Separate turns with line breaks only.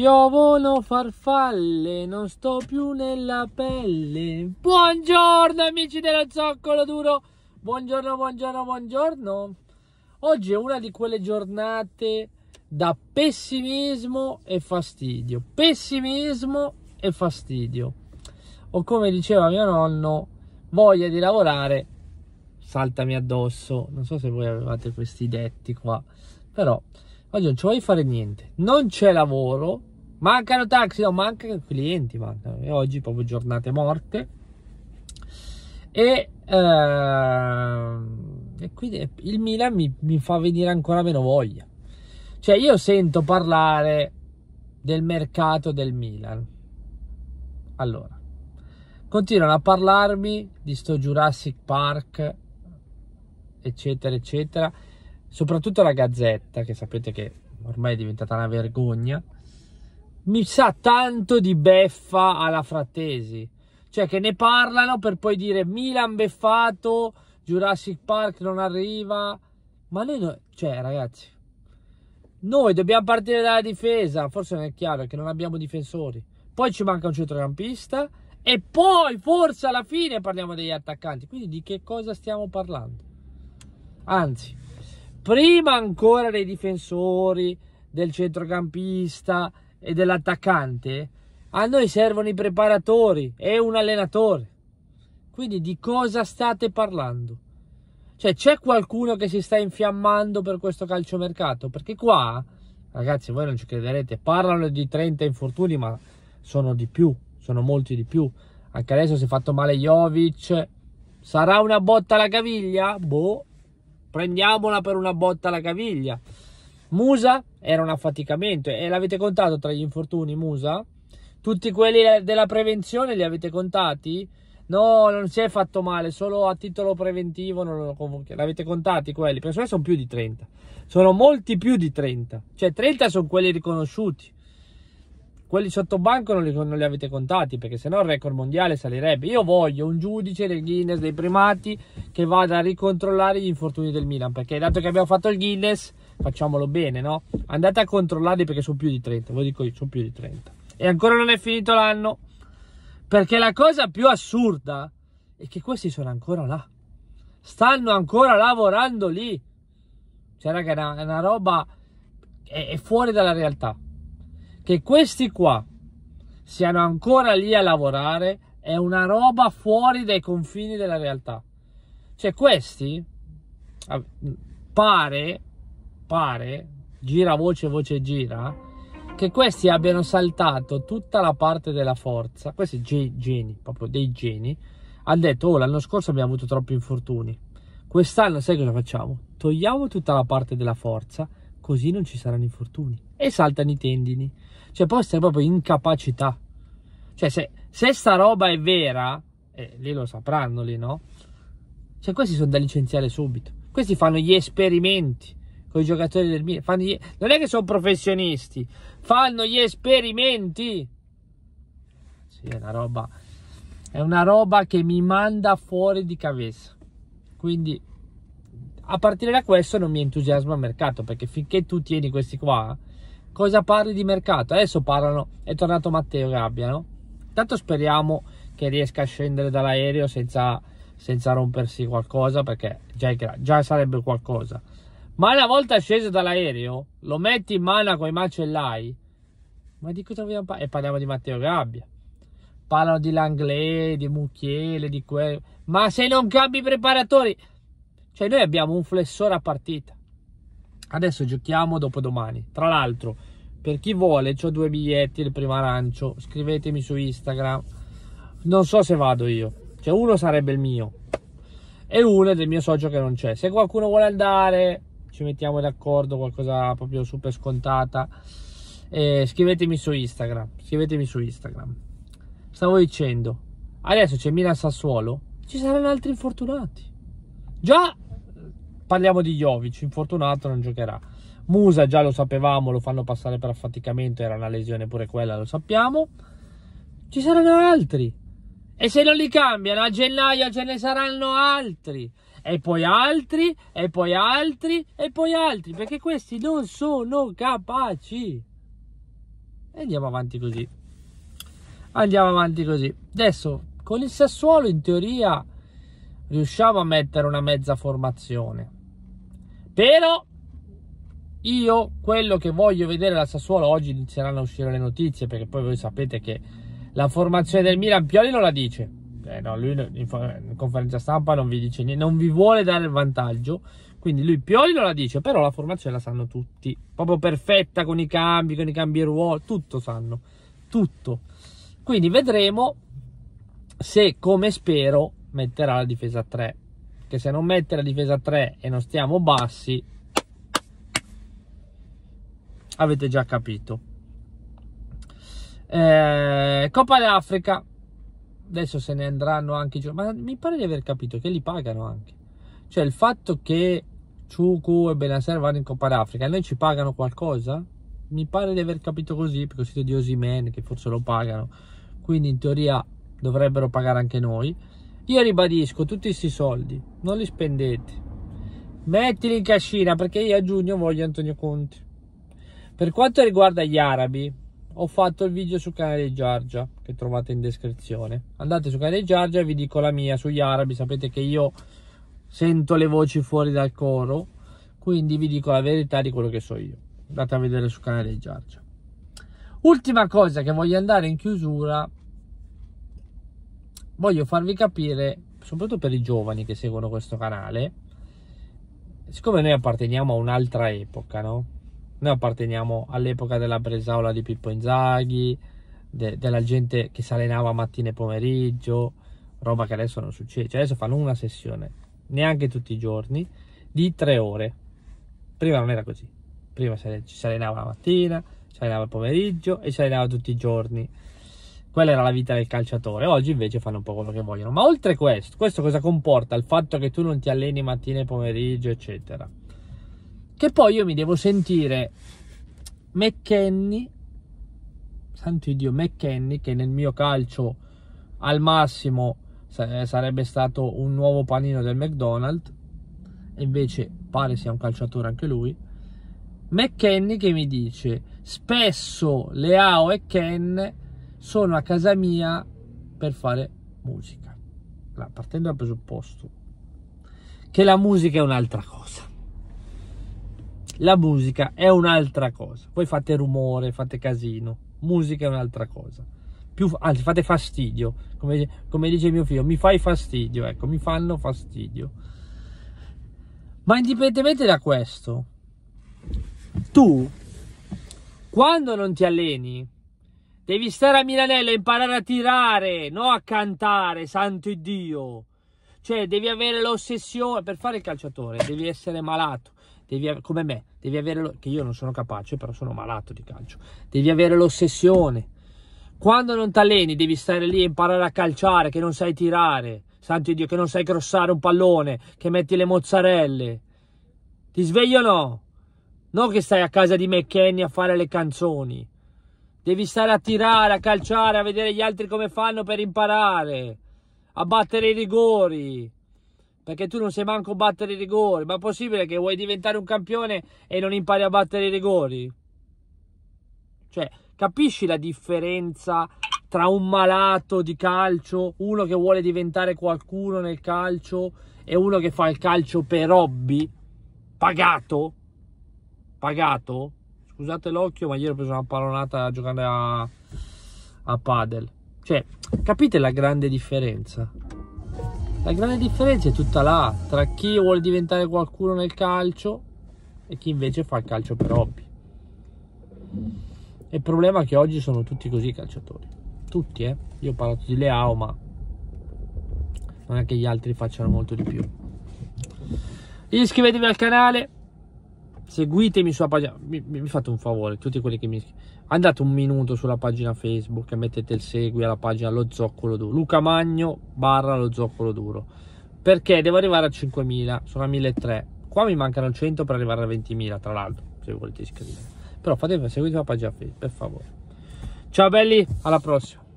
Piovono farfalle, non sto più nella pelle. Buongiorno amici dello zoccolo duro. Buongiorno, buongiorno, buongiorno. Oggi è una di quelle giornate da pessimismo e fastidio. Pessimismo e fastidio. O come diceva mio nonno, voglia di lavorare, saltami addosso. Non so se voi avevate questi detti qua, però oggi non ci voglio fare niente. Non c'è lavoro, Mancano taxi, no, mancano clienti, mancano. E oggi proprio giornate morte. E, uh, e quindi il Milan mi, mi fa venire ancora meno voglia. Cioè io sento parlare del mercato del Milan. Allora, continuano a parlarmi di sto Jurassic Park, eccetera, eccetera. Soprattutto la Gazzetta, che sapete che ormai è diventata una vergogna mi sa tanto di beffa alla Frattesi. Cioè che ne parlano per poi dire Milan beffato, Jurassic Park non arriva. Ma noi, no... cioè ragazzi, noi dobbiamo partire dalla difesa. Forse non è chiaro che non abbiamo difensori. Poi ci manca un centrocampista. E poi forse alla fine parliamo degli attaccanti. Quindi di che cosa stiamo parlando? Anzi, prima ancora dei difensori, del centrocampista, e dell'attaccante, a noi servono i preparatori e un allenatore. Quindi di cosa state parlando? Cioè c'è qualcuno che si sta infiammando per questo calciomercato? Perché qua, ragazzi, voi non ci crederete, parlano di 30 infortuni, ma sono di più, sono molti di più. Anche adesso si è fatto male Jovic. Sarà una botta alla caviglia? Boh, prendiamola per una botta alla caviglia. Musa era un affaticamento e l'avete contato tra gli infortuni Musa? Tutti quelli della prevenzione li avete contati? No, non si è fatto male, solo a titolo preventivo non lo L'avete contati quelli? Perché sono più di 30. Sono molti più di 30. Cioè 30 sono quelli riconosciuti. Quelli sotto banco non li, non li avete contati perché sennò il record mondiale salirebbe. Io voglio un giudice del Guinness dei primati che vada a ricontrollare gli infortuni del Milan perché dato che abbiamo fatto il Guinness facciamolo bene, no? Andate a controllarli perché sono più di 30, ve lo dico io, sono più di 30. E ancora non è finito l'anno, perché la cosa più assurda è che questi sono ancora là, stanno ancora lavorando lì. Cioè, raga, è una, una roba è, è fuori dalla realtà. Che questi qua siano ancora lì a lavorare è una roba fuori dai confini della realtà. Cioè, questi pare pare, gira voce, voce gira, che questi abbiano saltato tutta la parte della forza, questi geni, proprio dei geni, hanno detto, oh l'anno scorso abbiamo avuto troppi infortuni, quest'anno sai cosa facciamo? Togliamo tutta la parte della forza, così non ci saranno infortuni. E saltano i tendini. Cioè, può essere proprio incapacità. Cioè, se, se sta roba è vera, eh, lì lo sapranno, lì no? Cioè, questi sono da licenziare subito. Questi fanno gli esperimenti con i giocatori del Milan. Fanno gli... Non è che sono professionisti, fanno gli esperimenti. Sì, è una roba. È una roba che mi manda fuori di cabeza. Quindi, a partire da questo, non mi entusiasma il mercato perché finché tu tieni questi qua, cosa parli di mercato? Adesso parlano. È tornato Matteo Gabbia, no? Tanto speriamo che riesca a scendere dall'aereo senza, senza rompersi qualcosa perché già, già sarebbe qualcosa. Ma una volta sceso dall'aereo, lo metti in mano con i macellai? Ma di cosa vogliamo parlare? E parliamo di Matteo Gabbia. Parlano di Langlais, di Mucchiele, di quello. Ma se non cambi i preparatori... Cioè noi abbiamo un flessore a partita. Adesso giochiamo dopodomani. Tra l'altro, per chi vuole, ho due biglietti, il primo arancio. Scrivetemi su Instagram. Non so se vado io. Cioè uno sarebbe il mio. E uno è del mio socio che non c'è. Se qualcuno vuole andare ci mettiamo d'accordo, qualcosa proprio super scontata. Eh, scrivetemi su Instagram, scrivetemi su Instagram. Stavo dicendo, adesso c'è Milan Sassuolo, ci saranno altri infortunati. Già parliamo di Jovic, infortunato non giocherà. Musa già lo sapevamo, lo fanno passare per affaticamento, era una lesione pure quella, lo sappiamo. Ci saranno altri. E se non li cambiano a gennaio ce ne saranno altri e poi altri, e poi altri, e poi altri, perché questi non sono capaci. E andiamo avanti così. Andiamo avanti così. Adesso, con il Sassuolo, in teoria, riusciamo a mettere una mezza formazione. Però, io, quello che voglio vedere la Sassuolo, oggi inizieranno a uscire le notizie, perché poi voi sapete che la formazione del Milan Pioli non la dice eh no, lui in conferenza stampa non vi dice niente, non vi vuole dare il vantaggio. Quindi lui Pioli non la dice, però la formazione la sanno tutti. Proprio perfetta con i cambi, con i cambi ruolo, tutto sanno. Tutto. Quindi vedremo se, come spero, metterà la difesa 3. Che se non mette la difesa 3 e non stiamo bassi, avete già capito. Eh, Coppa d'Africa adesso se ne andranno anche i giocatori, ma mi pare di aver capito che li pagano anche. Cioè il fatto che Ciucu e Benasser vanno in Coppa d'Africa, a noi ci pagano qualcosa? Mi pare di aver capito così, perché ho sito di Osimen che forse lo pagano, quindi in teoria dovrebbero pagare anche noi. Io ribadisco, tutti questi soldi non li spendete. Mettili in cascina perché io a giugno voglio Antonio Conti. Per quanto riguarda gli arabi, ho fatto il video su canale Giargia che trovate in descrizione andate su canale Giargia e vi dico la mia sugli arabi sapete che io sento le voci fuori dal coro quindi vi dico la verità di quello che so io andate a vedere su canale Giargia ultima cosa che voglio andare in chiusura voglio farvi capire soprattutto per i giovani che seguono questo canale siccome noi apparteniamo a un'altra epoca no? noi apparteniamo all'epoca della Bresaola di Pippo Inzaghi, de, della gente che si allenava mattina e pomeriggio, roba che adesso non succede. Cioè adesso fanno una sessione, neanche tutti i giorni, di tre ore. Prima non era così. Prima si allenava la mattina, si allenava il pomeriggio e si allenava tutti i giorni. Quella era la vita del calciatore. Oggi invece fanno un po' quello che vogliono. Ma oltre questo, questo cosa comporta? Il fatto che tu non ti alleni mattina e pomeriggio, eccetera che poi io mi devo sentire McKenny, santo Dio, McKenny, che nel mio calcio al massimo eh, sarebbe stato un nuovo panino del McDonald's, e invece pare sia un calciatore anche lui. McKenny che mi dice spesso Leao e Ken sono a casa mia per fare musica. Allora, partendo dal presupposto che la musica è un'altra cosa. La musica è un'altra cosa. Voi fate rumore, fate casino. Musica è un'altra cosa. Più, anzi, fate fastidio. Come, come dice mio figlio, mi fai fastidio. Ecco, mi fanno fastidio. Ma indipendentemente da questo, tu, quando non ti alleni, devi stare a Milanello e imparare a tirare, non a cantare, santo Dio. Cioè, devi avere l'ossessione per fare il calciatore, devi essere malato devi, come me, devi avere, lo, che io non sono capace, però sono malato di calcio, devi avere l'ossessione. Quando non t'alleni devi stare lì e imparare a calciare, che non sai tirare, santo Dio, che non sai grossare un pallone, che metti le mozzarelle. Ti sveglio o no? Non che stai a casa di McKenny a fare le canzoni. Devi stare a tirare, a calciare, a vedere gli altri come fanno per imparare, a battere i rigori perché tu non sai manco battere i rigori. Ma è possibile che vuoi diventare un campione e non impari a battere i rigori? Cioè, capisci la differenza tra un malato di calcio, uno che vuole diventare qualcuno nel calcio e uno che fa il calcio per hobby, pagato? Pagato? Scusate l'occhio, ma ieri ho preso una pallonata giocando a, a padel. Cioè, capite la grande differenza? La grande differenza è tutta là tra chi vuole diventare qualcuno nel calcio e chi invece fa il calcio per hobby. il problema è che oggi sono tutti così i calciatori. Tutti, eh. Io ho parlato di Leao, ma non è che gli altri facciano molto di più. Iscrivetevi al canale, seguitemi sulla pagina mi, mi, fate un favore tutti quelli che mi andate un minuto sulla pagina facebook e mettete il segui alla pagina lo zoccolo duro Luca Magno barra lo zoccolo duro perché devo arrivare a 5000 sono a 1300 qua mi mancano 100 per arrivare a 20.000 tra l'altro se volete iscrivervi però fate seguite la pagina facebook per favore ciao belli alla prossima